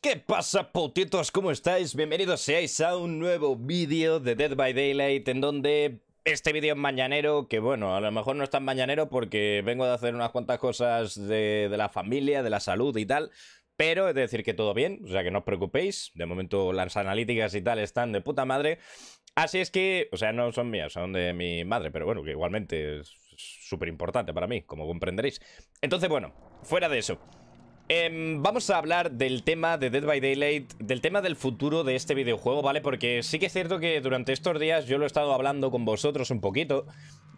¿Qué pasa, putitos? ¿Cómo estáis? Bienvenidos seáis a un nuevo vídeo de Dead by Daylight en donde este vídeo es mañanero, que bueno, a lo mejor no es tan mañanero porque vengo de hacer unas cuantas cosas de, la familia, de la salud y tal, pero es decir que todo bien, o sea que no os preocupéis, de momento las analíticas y tal están de puta madre, así es que, o sea, no son mías, son de mi madre, pero bueno, que igualmente es súper importante para mí, como comprenderéis. Entonces, bueno, fuera de eso... Em, vamos a hablar del tema de Dead by Daylight, del tema del futuro de este videojuego, ¿vale? Porque sí que es cierto que durante estos días yo lo he estado hablando con vosotros un poquito.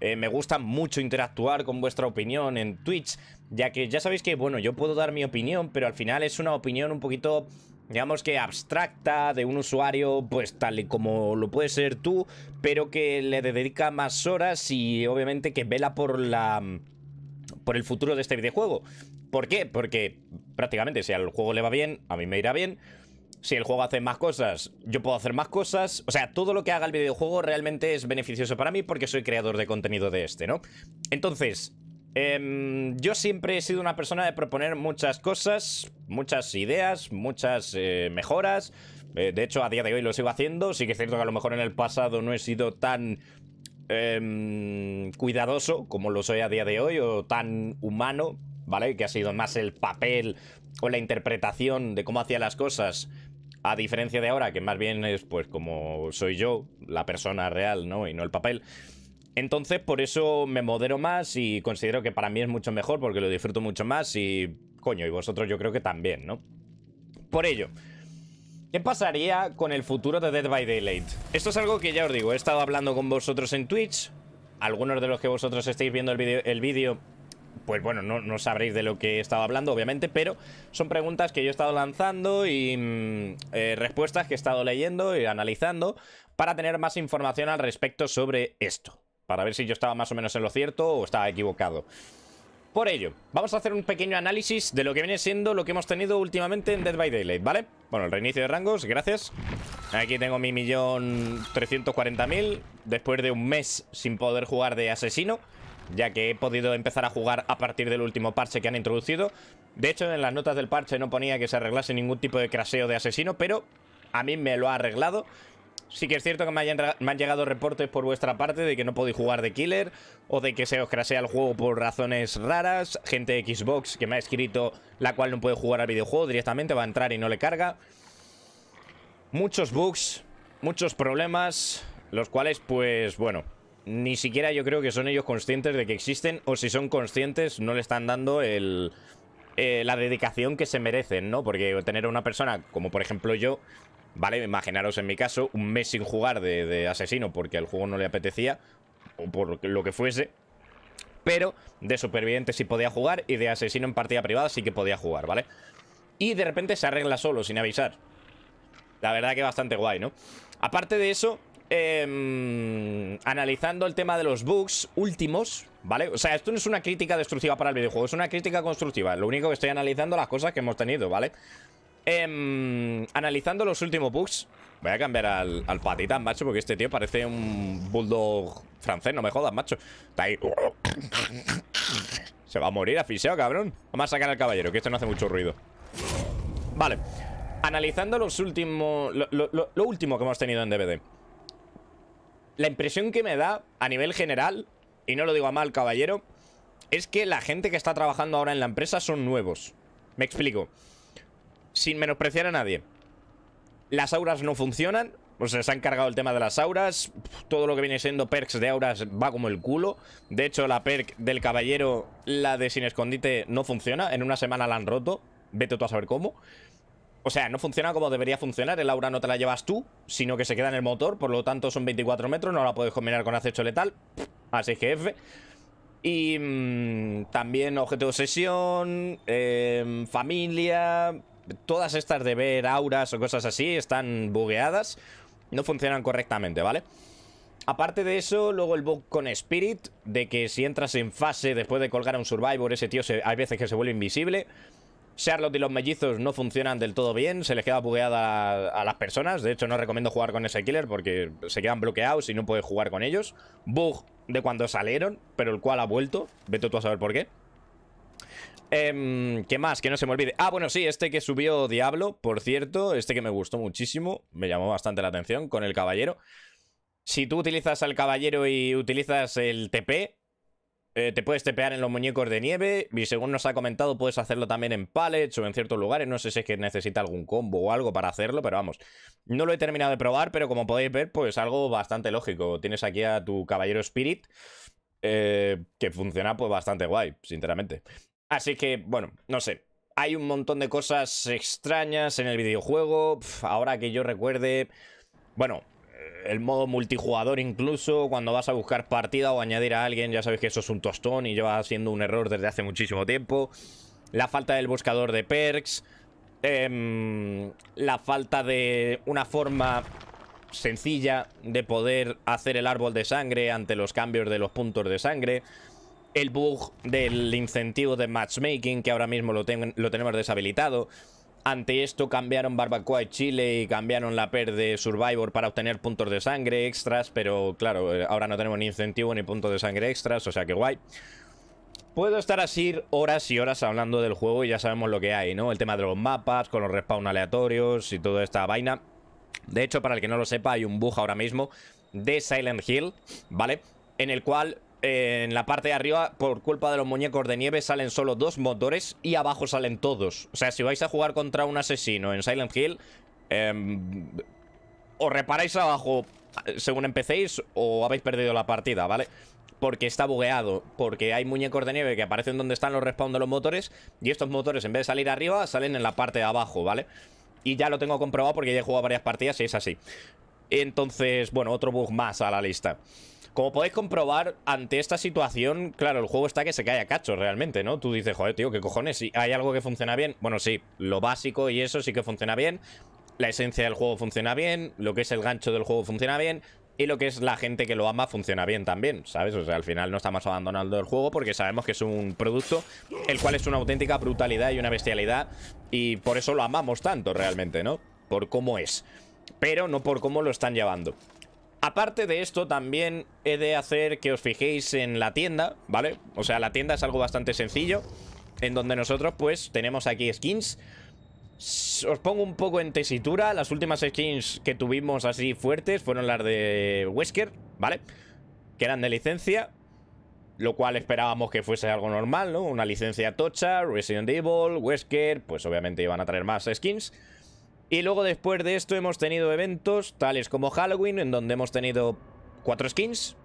Eh, me gusta mucho interactuar con vuestra opinión en Twitch, ya que ya sabéis que, bueno, yo puedo dar mi opinión, pero al final es una opinión un poquito, digamos que abstracta, de un usuario, pues tal y como lo puede ser tú, pero que le dedica más horas y obviamente que vela por la por el futuro de este videojuego. ¿Por qué? Porque prácticamente si al juego le va bien, a mí me irá bien. Si el juego hace más cosas, yo puedo hacer más cosas. O sea, todo lo que haga el videojuego realmente es beneficioso para mí porque soy creador de contenido de este, ¿no? Entonces, em, yo siempre he sido una persona de proponer muchas cosas, muchas ideas, muchas eh, mejoras. Eh, de hecho, a día de hoy lo sigo haciendo. Sí que es cierto que a lo mejor en el pasado no he sido tan Em, cuidadoso como lo soy a día de hoy o tan humano, ¿vale? Que ha sido más el papel o la interpretación de cómo hacía las cosas. A diferencia de ahora, que más bien es pues como soy yo, la persona real, ¿no? Y no el papel. Entonces, por eso me modero más y considero que para mí es mucho mejor porque lo disfruto mucho más y, coño, y vosotros yo creo que también, ¿no? Por ello, ¿Qué pasaría con el futuro de Dead by Daylight? Esto es algo que ya os digo, he estado hablando con vosotros en Twitch. Algunos de los que vosotros estáis viendo el vídeo, pues bueno, no, sabréis de lo que he estado hablando, obviamente, pero son preguntas que yo he estado lanzando y mm, eh, respuestas que he estado leyendo y analizando para tener más información al respecto sobre esto. Para ver si yo estaba más o menos en lo cierto o estaba equivocado. Por ello, vamos a hacer un pequeño análisis de lo que viene siendo lo que hemos tenido últimamente en Dead by Daylight, ¿vale? Bueno, el reinicio de rangos, gracias. Aquí tengo mi millón 340.000 después de un mes sin poder jugar de asesino ya que he podido empezar a jugar a partir del último parche que han introducido. De hecho, en las notas del parche no ponía que se arreglase ningún tipo de craseo de asesino, pero a mí me lo ha arreglado Sí que es cierto que me, hayan, han llegado reportes por vuestra parte de que no podéis jugar de Killer o de que se os crasea el juego por razones raras. Gente de Xbox que me ha escrito la cual no puede jugar al videojuego directamente, va a entrar y no le carga. Muchos bugs, muchos problemas, los cuales pues bueno, ni siquiera yo creo que son ellos conscientes de que existen o si son conscientes no le están dando el... Eh, la dedicación que se merecen, ¿no? Porque tener a una persona como por ejemplo yo ¿Vale? Imaginaros en mi caso, un mes sin jugar de, asesino porque el juego no le apetecía, o por lo que fuese, pero de superviviente sí podía jugar y de asesino en partida privada sí que podía jugar, ¿vale? Y de repente se arregla solo, sin avisar. La verdad que bastante guay, ¿no? Aparte de eso, em, analizando el tema de los bugs últimos, ¿vale? O sea, esto no es una crítica destructiva para el videojuego, es una crítica constructiva. Lo único que estoy analizando las cosas que hemos tenido, ¿vale? vale Em, analizando los últimos bugs. Voy a cambiar al, patita, macho, porque este tío parece un bulldog francés, no me jodas, macho. Se va a morir asfixiado, cabrón. Vamos a sacar al caballero, que esto no hace mucho ruido. Vale. Analizando los últimos. Lo, lo último que hemos tenido en DVD. La impresión que me da a nivel general, y no lo digo a mal, caballero, es que la gente que está trabajando ahora en la empresa son nuevos. Me explico sin menospreciar a nadie. Las auras no funcionan. Pues se han cargado el tema de las auras. Todo lo que viene siendo perks de auras va como el culo. De hecho, la perk del caballero, la de sin escondite, no funciona. En una semana la han roto. Vete tú a saber cómo. O sea, no funciona como debería funcionar. El aura no te la llevas tú, sino que se queda en el motor. Por lo tanto, son 24 metros. No la puedes combinar con acecho letal. Así que F. Y mm, también objeto de obsesión, em, familia, todas estas de ver auras o cosas así están bugueadas. No funcionan correctamente, ¿vale? Aparte de eso, luego el bug con Spirit, de que si entras en fase después de colgar a un Survivor, ese tío se, hay veces que se vuelve invisible. Charlotte y los mellizos no funcionan del todo bien, se les queda bugueada a las personas. De hecho, no recomiendo jugar con ese killer porque se quedan bloqueados y no puedes jugar con ellos. Bug de cuando salieron, pero el cual ha vuelto. Vete tú a saber por qué. Em, ¿Qué más? Que no se me olvide. Ah, bueno, sí, este que subió Diablo, por cierto, este que me gustó muchísimo, me llamó bastante la atención con el caballero. Si tú utilizas al caballero y utilizas el TP, eh, te puedes tepear en los muñecos de nieve y según nos ha comentado puedes hacerlo también en pallets o en ciertos lugares, no sé si es que necesita algún combo o algo para hacerlo, pero vamos, no lo he terminado de probar, pero como podéis ver, pues algo bastante lógico, tienes aquí a tu caballero spirit, eh, que funciona pues bastante guay, sinceramente. Así que, bueno, no sé. Hay un montón de cosas extrañas en el videojuego. ahora que yo recuerde... Bueno, el modo multijugador incluso, cuando vas a buscar partida o añadir a alguien, ya sabes que eso es un tostón y lleva siendo un error desde hace muchísimo tiempo. La falta del buscador de perks. Em, la falta de una forma sencilla de poder hacer el árbol de sangre ante los cambios de los puntos de sangre el bug del incentivo de matchmaking, que ahora mismo lo, tenemos deshabilitado. Ante esto cambiaron Barbacoa y Chile y cambiaron la PER de Survivor para obtener puntos de sangre extras, pero claro, eh, ahora no tenemos ni incentivo ni puntos de sangre extras, o sea que guay. Puedo estar así horas y horas hablando del juego y ya sabemos lo que hay, ¿no? El tema de los mapas, con los respawn aleatorios y toda esta vaina. De hecho, para el que no lo sepa, hay un bug ahora mismo de Silent Hill, ¿vale? En el cual en la parte de arriba, por culpa de los muñecos de nieve, salen solo dos motores y abajo salen todos. O sea, si vais a jugar contra un asesino en Silent Hill, em, o reparáis abajo eh, según empecéis o habéis perdido la partida, ¿vale? Porque está bugueado, porque hay muñecos de nieve que aparecen donde están los respawn de los motores y estos motores en vez de salir arriba salen en la parte de abajo, ¿vale? Y ya lo tengo comprobado porque ya he jugado varias partidas y es así. Entonces, bueno, otro bug más a la lista. Como podéis comprobar, ante esta situación, claro, el juego está que se cae a cachos realmente, ¿no? Tú dices, joder, tío, ¿qué cojones? Si hay algo que funciona bien, bueno, sí, lo básico y eso sí que funciona bien, la esencia del juego funciona bien, lo que es el gancho del juego funciona bien, y lo que es la gente que lo ama funciona bien también, ¿sabes? O sea, al final no estamos abandonando el juego porque sabemos que es un producto el cual es una auténtica brutalidad y una bestialidad, y por eso lo amamos tanto realmente, ¿no? Por cómo es pero no por cómo lo están llevando. Aparte de esto, también he de hacer que os fijéis en la tienda, ¿vale? O sea, la tienda es algo bastante sencillo, en donde nosotros, pues, tenemos aquí skins. Os pongo un poco en tesitura, las últimas skins que tuvimos así fuertes fueron las de Wesker, ¿vale? Que eran de licencia, lo cual esperábamos que fuese algo normal, ¿no? Una licencia tocha, Resident Evil, Wesker, pues obviamente iban a traer más skins... Y luego después de esto hemos tenido eventos tales como Halloween, en donde hemos tenido cuatro skins.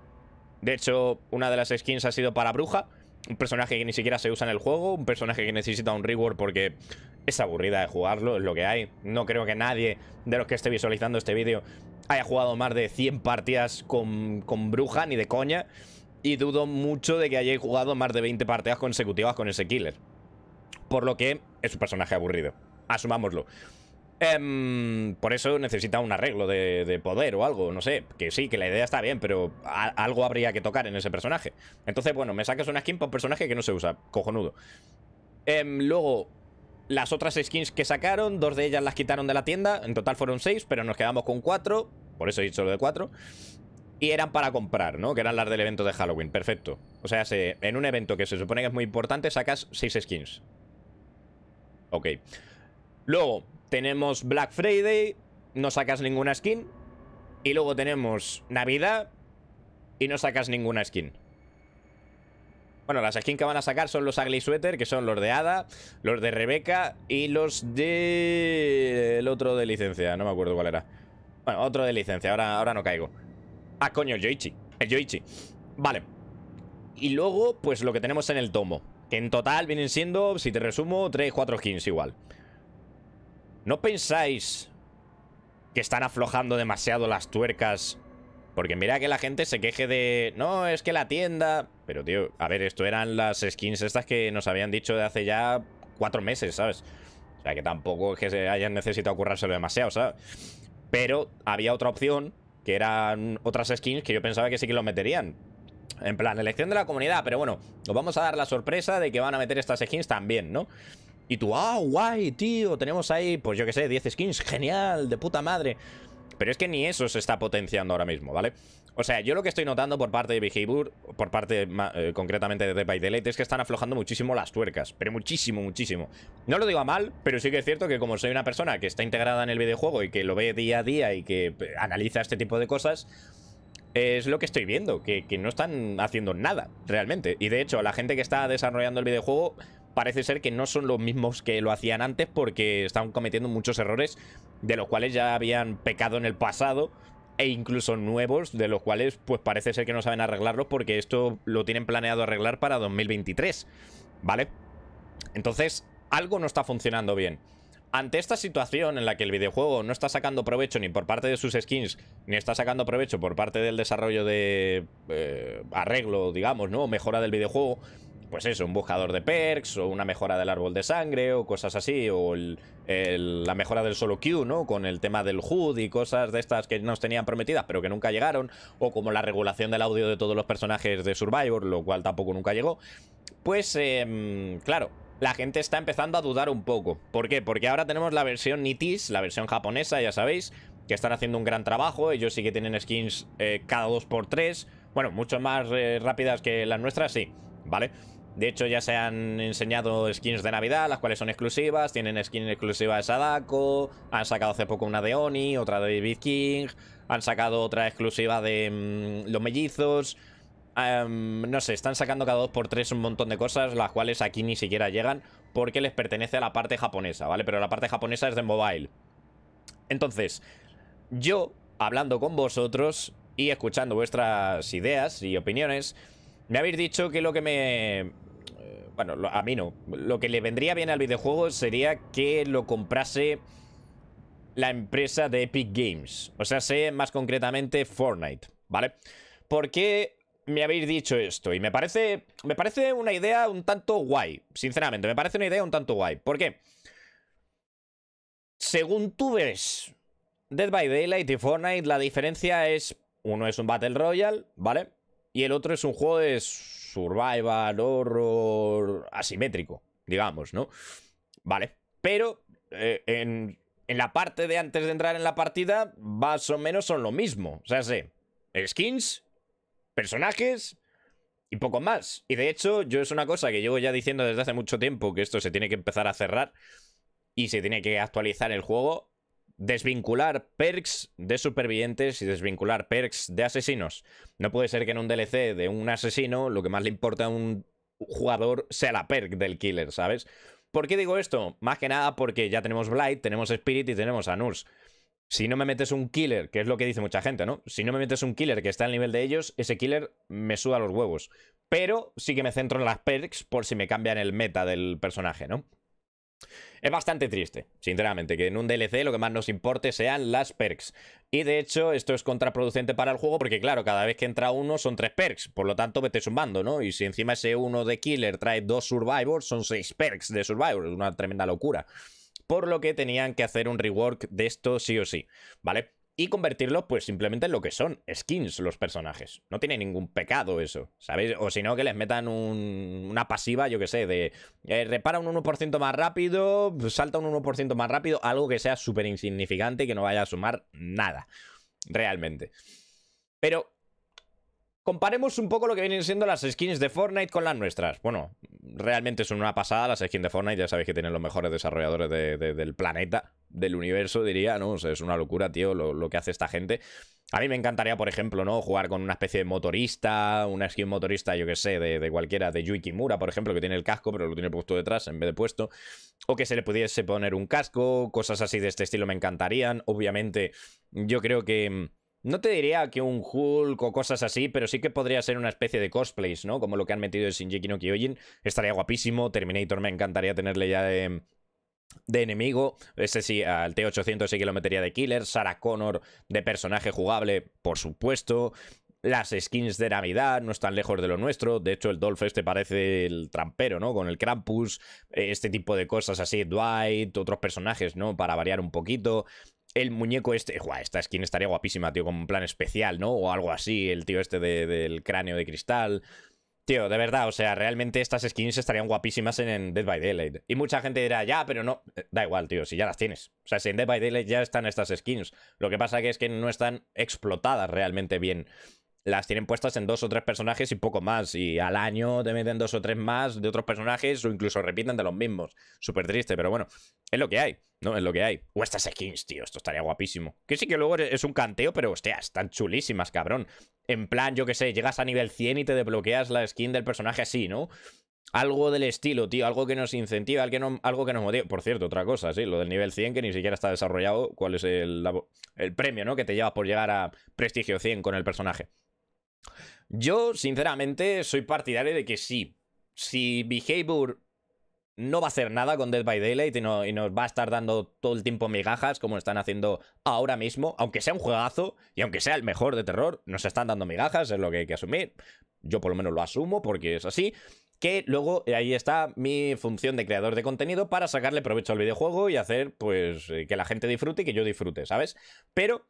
De hecho, una de las skins ha sido para Bruja, un personaje que ni siquiera se usa en el juego, un personaje que necesita un reward porque es aburrida de jugarlo, es lo que hay. No creo que nadie de los que esté visualizando este vídeo haya jugado más de 100 partidas con, con Bruja, ni de coña. Y dudo mucho de que hayáis jugado más de 20 partidas consecutivas con ese killer. Por lo que es un personaje aburrido. Asumámoslo. Em, por eso necesita un arreglo de, poder o algo, no sé. Que sí, que la idea está bien, pero algo habría que tocar en ese personaje. Entonces, bueno, me sacas una skin por personaje que no se usa, cojonudo. Em, luego, las otras skins que sacaron, dos de ellas las quitaron de la tienda. En total fueron seis, pero nos quedamos con cuatro. Por eso he dicho lo de cuatro. Y eran para comprar, ¿no? Que eran las del evento de Halloween. Perfecto. O sea, en un evento que se supone que es muy importante, sacas seis skins. Ok. Luego, tenemos Black Friday, no sacas ninguna skin. Y luego tenemos Navidad y no sacas ninguna skin. Bueno, las skins que van a sacar son los Ugly Sweater, que son los de Ada, los de Rebeca y los de... El otro de licencia, no me acuerdo cuál era. Bueno, otro de licencia, ahora, ahora no caigo. Ah, coño, el Yoichi. El Yoichi. Vale. Y luego, pues lo que tenemos en el tomo. Que en total vienen siendo, si te resumo, 3, 4 skins igual. ¿No pensáis que están aflojando demasiado las tuercas? Porque mira que la gente se queje de... No, es que la tienda... Pero, tío, a ver, esto eran las skins estas que nos habían dicho de hace ya cuatro meses, ¿sabes? O sea, que tampoco es que se hayan necesitado currárselo demasiado, ¿sabes? Pero había otra opción, que eran otras skins que yo pensaba que sí que lo meterían. En plan, elección de la comunidad, pero bueno, os vamos a dar la sorpresa de que van a meter estas skins también, ¿no? Y tú, ah, guay, tío, tenemos ahí, pues yo qué sé, 10 skins, genial, de puta madre. Pero es que ni eso se está potenciando ahora mismo, ¿vale? O sea, yo lo que estoy notando por parte de Behavior, por parte eh, concretamente de Dead by Delete es que están aflojando muchísimo las tuercas. Pero muchísimo, muchísimo. No lo digo a mal, pero sí que es cierto que como soy una persona que está integrada en el videojuego y que lo ve día a día y que eh, analiza este tipo de cosas, es lo que estoy viendo, que, que no están haciendo nada, realmente. Y de hecho, la gente que está desarrollando el videojuego parece ser que no son los mismos que lo hacían antes porque están cometiendo muchos errores de los cuales ya habían pecado en el pasado e incluso nuevos de los cuales pues parece ser que no saben arreglarlos porque esto lo tienen planeado arreglar para 2023, ¿vale? Entonces, algo no está funcionando bien. Ante esta situación en la que el videojuego no está sacando provecho ni por parte de sus skins, ni está sacando provecho por parte del desarrollo de eh, arreglo, digamos, ¿no? Mejora del videojuego, pues eso, un buscador de perks o una mejora del árbol de sangre o cosas así, o la mejora del solo queue, ¿no? Con el tema del HUD y cosas de estas que nos tenían prometidas pero que nunca llegaron, o como la regulación del audio de todos los personajes de Survivor, lo cual tampoco nunca llegó, pues em, claro, la gente está empezando a dudar un poco. ¿Por qué? Porque ahora tenemos la versión Nitis, la versión japonesa, ya sabéis, que están haciendo un gran trabajo, ellos sí que tienen skins eh, cada 2x3, bueno, mucho más eh, rápidas que las nuestras, sí, ¿vale? De hecho, ya se han enseñado skins de Navidad, las cuales son exclusivas. Tienen skins exclusivas de Sadako. Han sacado hace poco una de Oni, otra de David King. Han sacado otra exclusiva de mm, los mellizos. Em, no sé, están sacando cada dos por tres un montón de cosas, las cuales aquí ni siquiera llegan porque les pertenece a la parte japonesa, ¿vale? Pero la parte japonesa es de mobile. Entonces, yo, hablando con vosotros y escuchando vuestras ideas y opiniones, me habéis dicho que lo que me bueno, a mí no. Lo que le vendría bien al videojuego sería que lo comprase la empresa de Epic Games. O sea, sé más concretamente Fortnite, ¿vale? ¿Por qué me habéis dicho esto? Y me parece, me parece una idea un tanto guay, sinceramente. Me parece una idea un tanto guay. ¿Por qué? Según tú ves Dead by Daylight y Fortnite, la diferencia es... Uno es un Battle Royale, ¿vale? Y el otro es un juego de survival, horror, asimétrico, digamos, ¿no? Vale, pero eh, en, la parte de antes de entrar en la partida, más o menos son lo mismo. O sea, sé, skins, personajes y poco más. Y de hecho, yo es una cosa que llevo ya diciendo desde hace mucho tiempo que esto se tiene que empezar a cerrar y se tiene que actualizar el juego desvincular perks de supervivientes y desvincular perks de asesinos. No puede ser que en un DLC de un asesino lo que más le importa a un jugador sea la perk del killer, ¿sabes? ¿Por qué digo esto? Más que nada porque ya tenemos Blight, tenemos Spirit y tenemos a Nurse. Si no me metes un killer, que es lo que dice mucha gente, ¿no? Si no me metes un killer que está al nivel de ellos, ese killer me suda los huevos. Pero sí que me centro en las perks por si me cambian el meta del personaje, ¿no? Es bastante triste, sinceramente, que en un DLC lo que más nos importe sean las perks. Y de hecho, esto es contraproducente para el juego porque, claro, cada vez que entra uno son tres perks, por lo tanto vete sumando, ¿no? Y si encima ese uno de Killer trae dos Survivors, son seis perks de Survivors, una tremenda locura. Por lo que tenían que hacer un rework de esto sí o sí, ¿vale? y convertirlos pues simplemente en lo que son, skins los personajes. No tiene ningún pecado eso, ¿sabéis? O si no, que les metan una pasiva, yo que sé, de eh, repara un 1% más rápido, salta un 1% más rápido, algo que sea súper insignificante y que no vaya a sumar nada, realmente. Pero comparemos un poco lo que vienen siendo las skins de Fortnite con las nuestras. Bueno, realmente son una pasada las skins de Fortnite, ya sabéis que tienen los mejores desarrolladores del planeta, del universo, diría, ¿no? O sea, es una locura, tío, lo, que hace esta gente. A mí me encantaría, por ejemplo, ¿no? Jugar con una especie de motorista, una skin motorista, yo que sé, de, cualquiera, de Yui Mura, por ejemplo, que tiene el casco, pero lo tiene puesto detrás en vez de puesto. O que se le pudiese poner un casco, cosas así de este estilo me encantarían. Obviamente, yo creo que... Mm, no te diría que un Hulk o cosas así, pero sí que podría ser una especie de cosplays, ¿no? Como lo que han metido de Shinji no Kyojin. Estaría guapísimo. Terminator me encantaría tenerle ya de, de enemigo. ese sí, al T800 sí que de killer. Sarah Connor de personaje jugable, por supuesto. Las skins de Navidad no están lejos de lo nuestro. De hecho, el Dolph este parece el trampero, ¿no? Con el Krampus, este tipo de cosas así. Dwight, otros personajes, ¿no? Para variar un poquito el muñeco este. Guau, esta skin estaría guapísima, tío, con un plan especial, ¿no? O algo así, el tío este del cráneo de cristal. Tío, de verdad, o sea, realmente estas skins estarían guapísimas en, Dead by Daylight. Y mucha gente dirá, ya, pero no. Eh, da igual, tío, si ya las tienes. O sea, si en Dead by Daylight ya están estas skins. Lo que pasa que es que no están explotadas realmente bien las tienen puestas en dos o tres personajes y poco más. Y al año te meten dos o tres más de otros personajes o incluso repiten de los mismos. Súper triste, pero bueno, es lo que hay, ¿no? Es lo que hay. O estas skins, tío, esto estaría guapísimo. Que sí que luego es un canteo, pero hostia, están chulísimas, cabrón. En plan, yo qué sé, llegas a nivel 100 y te desbloqueas la skin del personaje así, ¿no? Algo del estilo, tío, algo que nos incentiva, algo que, nos motiva. Por cierto, otra cosa, sí, lo del nivel 100 que ni siquiera está desarrollado, cuál es el, el premio, ¿no? Que te llevas por llegar a prestigio 100 con el personaje. Yo, sinceramente, soy partidario de que sí. Si Behavior no va a hacer nada con Dead by Daylight y, nos va a estar dando todo el tiempo migajas como están haciendo ahora mismo, aunque sea un juegazo y aunque sea el mejor de terror, nos están dando migajas, es lo que hay que asumir. Yo por lo menos lo asumo porque es así. Que luego eh, ahí está mi función de creador de contenido para sacarle provecho al videojuego y hacer pues eh, que la gente disfrute y que yo disfrute, ¿sabes? Pero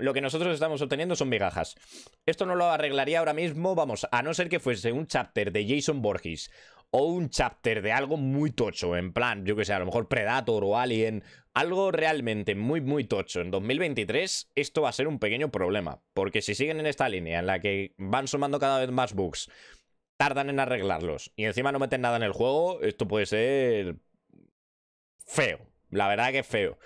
lo que nosotros estamos obteniendo son migajas. Esto no lo arreglaría ahora mismo, vamos, a no ser que fuese un chapter de Jason Borges o un chapter de algo muy tocho, en plan, yo que sé, a lo mejor Predator o Alien, algo realmente muy, muy tocho. En 2023 esto va a ser un pequeño problema, porque si siguen en esta línea en la que van sumando cada vez más bugs, tardan en arreglarlos y encima no meten nada en el juego, esto puede ser feo, la verdad que es feo.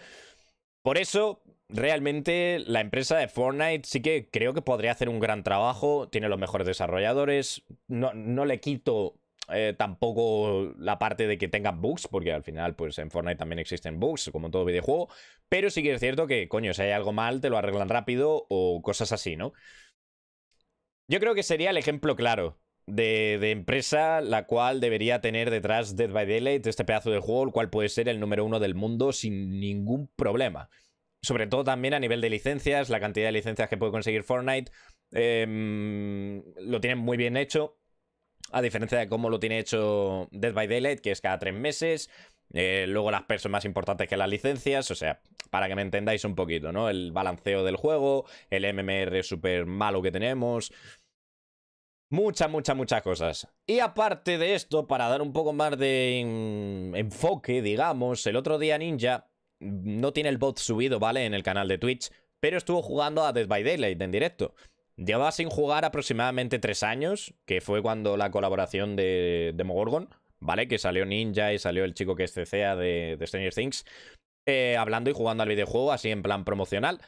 Por eso, realmente la empresa de Fortnite sí que creo que podría hacer un gran trabajo, tiene los mejores desarrolladores, no, le quito eh, tampoco la parte de que tenga bugs, porque al final, pues en Fortnite también existen bugs, como en todo videojuego. Pero sí que es cierto que, coño, si hay algo mal, te lo arreglan rápido o cosas así, ¿no? Yo creo que sería el ejemplo claro de, de empresa la cual debería tener detrás Dead by Daylight este pedazo de juego, el cual puede ser el número uno del mundo sin ningún problema sobre todo también a nivel de licencias, la cantidad de licencias que puede conseguir Fortnite, em, lo tienen muy bien hecho, a diferencia de cómo lo tiene hecho Dead by Daylight, que es cada tres meses. Eh, luego las personas más importantes que las licencias, o sea, para que me entendáis un poquito, ¿no? El balanceo del juego, el MMR súper malo que tenemos. Muchas, muchas, muchas cosas. Y aparte de esto, para dar un poco más de em, enfoque, digamos, el otro día Ninja no tiene el bot subido, ¿vale? En el canal de Twitch, pero estuvo jugando a Dead by Daylight en directo. Llevaba sin jugar aproximadamente tres años, que fue cuando la colaboración de Mogorgon, ¿vale? Que salió Ninja y salió el chico que es CCA de, Stranger Things, eh, hablando y jugando al videojuego así en plan promocional.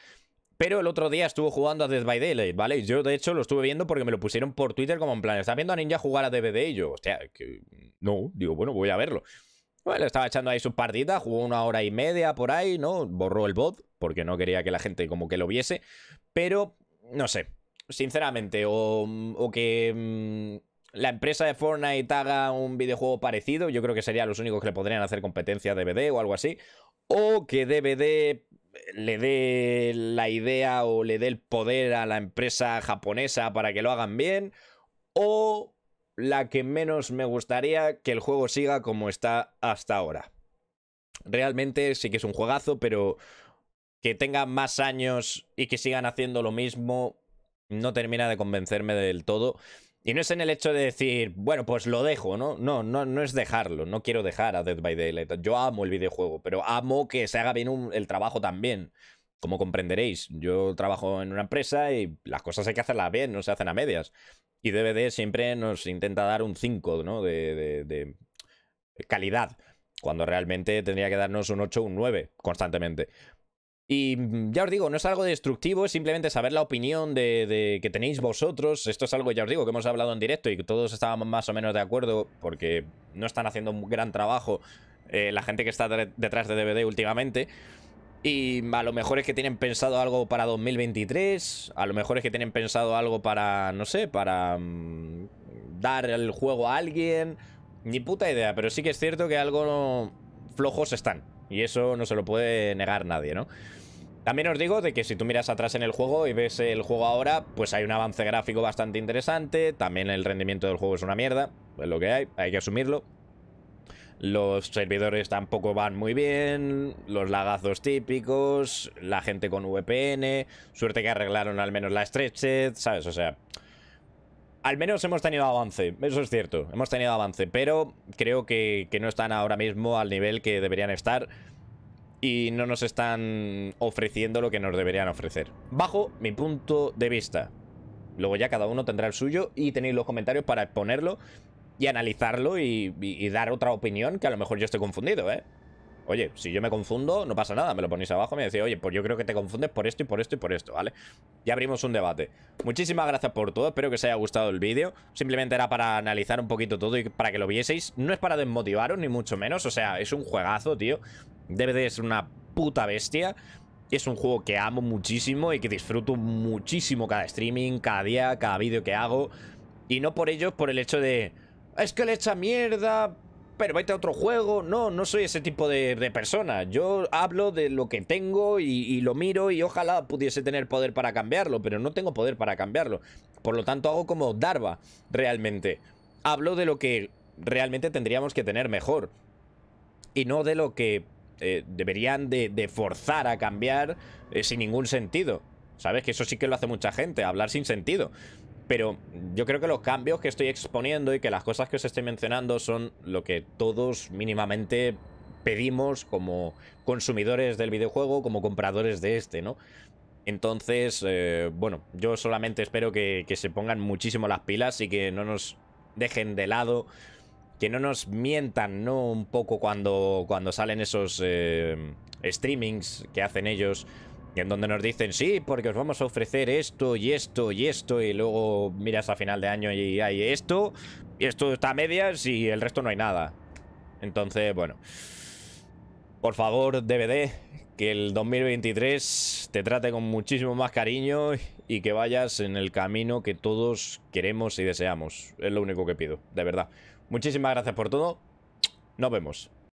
Pero el otro día estuvo jugando a Dead by Daylight, ¿vale? Yo, de hecho, lo estuve viendo porque me lo pusieron por Twitter como en plan, ¿estás viendo a Ninja jugar a DVD? Y yo, hostia, no, digo, bueno, voy a verlo. Bueno, estaba echando ahí sus partidas, jugó una hora y media por ahí, ¿no? Borró el bot porque no quería que la gente como que lo viese. Pero, no sé, sinceramente, o, que mm, la empresa de Fortnite haga un videojuego parecido, yo creo que serían los únicos que le podrían hacer competencia a DVD o algo así. O que DVD le dé la idea o le dé el poder a la empresa japonesa para que lo hagan bien. O la que menos me gustaría que el juego siga como está hasta ahora. Realmente sí que es un juegazo, pero que tenga más años y que sigan haciendo lo mismo no termina de convencerme del todo. Y no es en el hecho de decir, bueno, pues lo dejo, ¿no? No, no, no es dejarlo. No quiero dejar a Dead by Daylight. Yo amo el videojuego, pero amo que se haga bien el trabajo también. Como comprenderéis, yo trabajo en una empresa y las cosas hay que hacerlas bien, no se hacen a medias y DVD siempre nos intenta dar un 5, ¿no? De, calidad, cuando realmente tendría que darnos un 8, un 9 constantemente. Y mm, ya os digo, no es algo destructivo, es simplemente saber la opinión de, que tenéis vosotros. Esto es algo, ya os digo, que hemos hablado en directo y que todos estábamos más o menos de acuerdo porque no están haciendo un gran trabajo eh, la gente que está detrás de DVD últimamente. Y a lo mejor es que tienen pensado algo para 2023, a lo mejor es que tienen pensado algo para, no sé, para mm, dar el juego a alguien, ni puta idea, pero sí que es cierto que algo flojos están, y eso no se lo puede negar nadie, ¿no? También os digo de que si tú miras atrás en el juego y ves el juego ahora, pues hay un avance gráfico bastante interesante, también el rendimiento del juego es una mierda, es lo que hay, hay que asumirlo, los servidores tampoco van muy bien, los lagazos típicos, la gente con VPN, suerte que arreglaron al menos la stretched, ¿sabes? O sea, al menos hemos tenido avance, eso es cierto, hemos tenido avance, pero creo que, que no están ahora mismo al nivel que deberían estar y no nos están ofreciendo lo que nos deberían ofrecer. Bajo mi punto de vista. Luego ya cada uno tendrá el suyo y tenéis los comentarios para exponerlo y analizarlo y, dar otra opinión que a lo mejor yo estoy confundido, ¿eh? Oye, si yo me confundo, no pasa nada, me lo ponéis abajo y me decís, oye, pues yo creo que te confundes por esto y por esto y por esto, ¿vale? Y abrimos un debate. Muchísimas gracias por todo, espero que os haya gustado el vídeo. Simplemente era para analizar un poquito todo y para que lo vieseis. No es para desmotivaros, ni mucho menos, o sea, es un juegazo, tío. Debe de ser una puta bestia. Es un juego que amo muchísimo y que disfruto muchísimo cada streaming, cada día, cada vídeo que hago. Y no por ello, por el hecho de es que le echa mierda, pero vete a otro juego. No, no soy ese tipo de, persona. Yo hablo de lo que tengo y, lo miro y ojalá pudiese tener poder para cambiarlo, pero no tengo poder para cambiarlo. Por lo tanto, hago como Darva, realmente. Hablo de lo que realmente tendríamos que tener mejor. Y no de lo que eh, deberían de, forzar a cambiar eh, sin ningún sentido. ¿Sabes? Que eso sí que lo hace mucha gente, hablar sin sentido. Pero yo creo que los cambios que estoy exponiendo y que las cosas que os estoy mencionando son lo que todos mínimamente pedimos como consumidores del videojuego, como compradores de este, ¿no? Entonces, eh, bueno, yo solamente espero que, se pongan muchísimo las pilas y que no nos dejen de lado, que no nos mientan, ¿no? Un poco cuando, cuando salen esos eh, streamings que hacen ellos en donde nos dicen, sí, porque os vamos a ofrecer esto y esto y esto, y luego miras a final de año y hay esto, y esto está a medias y el resto no hay nada. Entonces, bueno. Por favor, DVD, que el 2023 te trate con muchísimo más cariño y que vayas en el camino que todos queremos y deseamos. Es lo único que pido, de verdad. Muchísimas gracias por todo. Nos vemos.